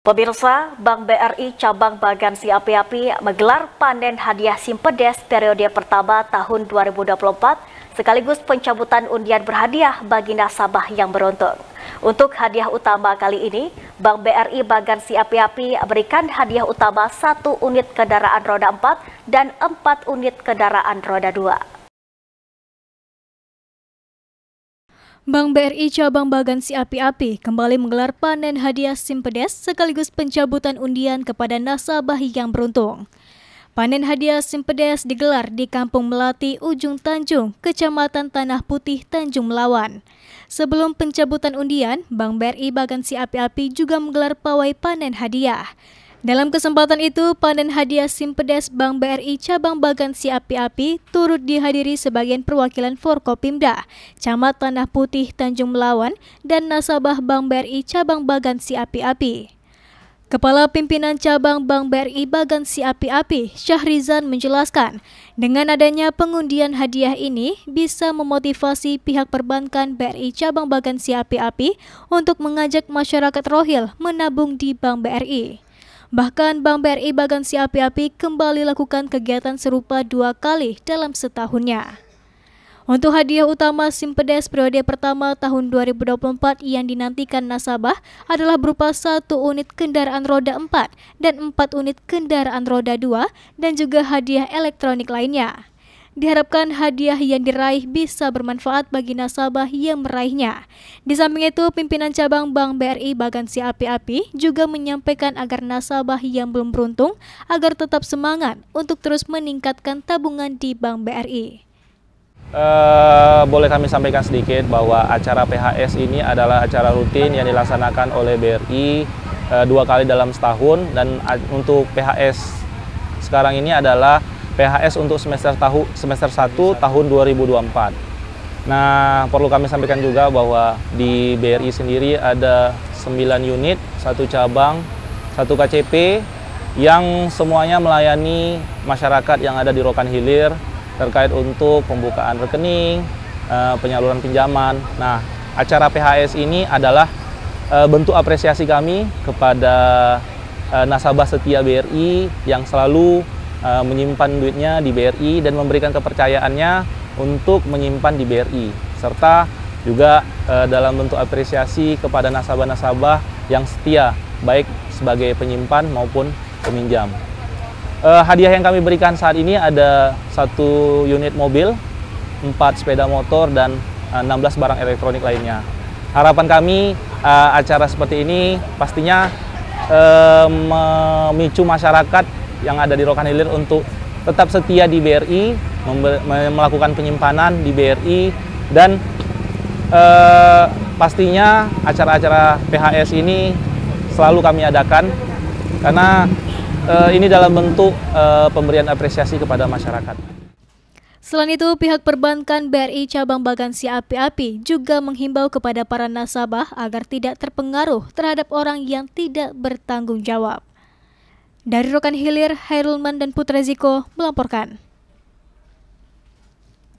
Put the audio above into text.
Pemirsa, Bank BRI Cabang Bagan Api-Api menggelar panen hadiah simpedes periode pertama tahun 2024 sekaligus pencabutan undian berhadiah bagi nasabah yang beruntung. Untuk hadiah utama kali ini, Bank BRI Bagan Api-Api berikan hadiah utama satu unit kendaraan roda 4 dan 4 unit kendaraan roda 2. Bank BRI Cabang si Api-Api kembali menggelar panen hadiah simpedes sekaligus pencabutan undian kepada nasabah yang beruntung. Panen hadiah simpedes digelar di Kampung Melati, Ujung Tanjung, Kecamatan Tanah Putih, Tanjung Melawan. Sebelum pencabutan undian, Bank BRI si Api-Api juga menggelar pawai panen hadiah. Dalam kesempatan itu, panen hadiah Simpedes Bank BRI Cabang Bagansi Api-Api turut dihadiri sebagian perwakilan Forkopimda, Camat Tanah Putih Tanjung Melawan, dan nasabah Bank BRI Cabang Bagansi Api-Api. Kepala Pimpinan Cabang Bank BRI Bagansi Api-Api, Syahrizan menjelaskan, dengan adanya pengundian hadiah ini bisa memotivasi pihak perbankan BRI Cabang Bagansi Api-Api untuk mengajak masyarakat Rohil menabung di Bank BRI. Bahkan Bank BRI Bagansi Api-Api kembali lakukan kegiatan serupa dua kali dalam setahunnya. Untuk hadiah utama Simpedes periode pertama tahun 2024 yang dinantikan nasabah adalah berupa satu unit kendaraan roda 4 dan 4 unit kendaraan roda 2 dan juga hadiah elektronik lainnya diharapkan hadiah yang diraih bisa bermanfaat bagi nasabah yang meraihnya. Di samping itu, pimpinan cabang Bank BRI Bagansi Api Api juga menyampaikan agar nasabah yang belum beruntung agar tetap semangat untuk terus meningkatkan tabungan di Bank BRI. Uh, eh, boleh kami sampaikan sedikit bahwa acara PHS ini adalah acara rutin yang dilaksanakan oleh BRI uh, eh, dua kali dalam setahun dan untuk PHS sekarang ini adalah PHS untuk semester tahu semester 1 tahun 2024. Nah, perlu kami sampaikan juga bahwa di BRI sendiri ada 9 unit, satu cabang, satu KCP yang semuanya melayani masyarakat yang ada di Rokan Hilir terkait untuk pembukaan rekening, eh, penyaluran pinjaman. Nah, acara PHS ini adalah eh, bentuk apresiasi kami kepada eh, nasabah setia BRI yang selalu uh, menyimpan duitnya di BRI dan memberikan kepercayaannya untuk menyimpan di BRI serta juga uh, dalam bentuk apresiasi kepada nasabah-nasabah yang setia baik sebagai penyimpan maupun peminjam. Uh, hadiah yang kami berikan saat ini ada satu unit mobil, empat sepeda motor dan uh, 16 barang elektronik lainnya. Harapan kami uh, acara seperti ini pastinya memicu masyarakat yang ada di Rokan Hilir untuk tetap setia di BRI, melakukan penyimpanan di BRI dan eh, pastinya acara-acara PHS ini selalu kami adakan karena eh, ini dalam bentuk eh, pemberian apresiasi kepada masyarakat. Selain itu, pihak perbankan BRI Cabang Bagansi Api-Api juga menghimbau kepada para nasabah agar tidak terpengaruh terhadap orang yang tidak bertanggung jawab. Dari Rokan Hilir, Hairulman dan Putra Ziko melaporkan.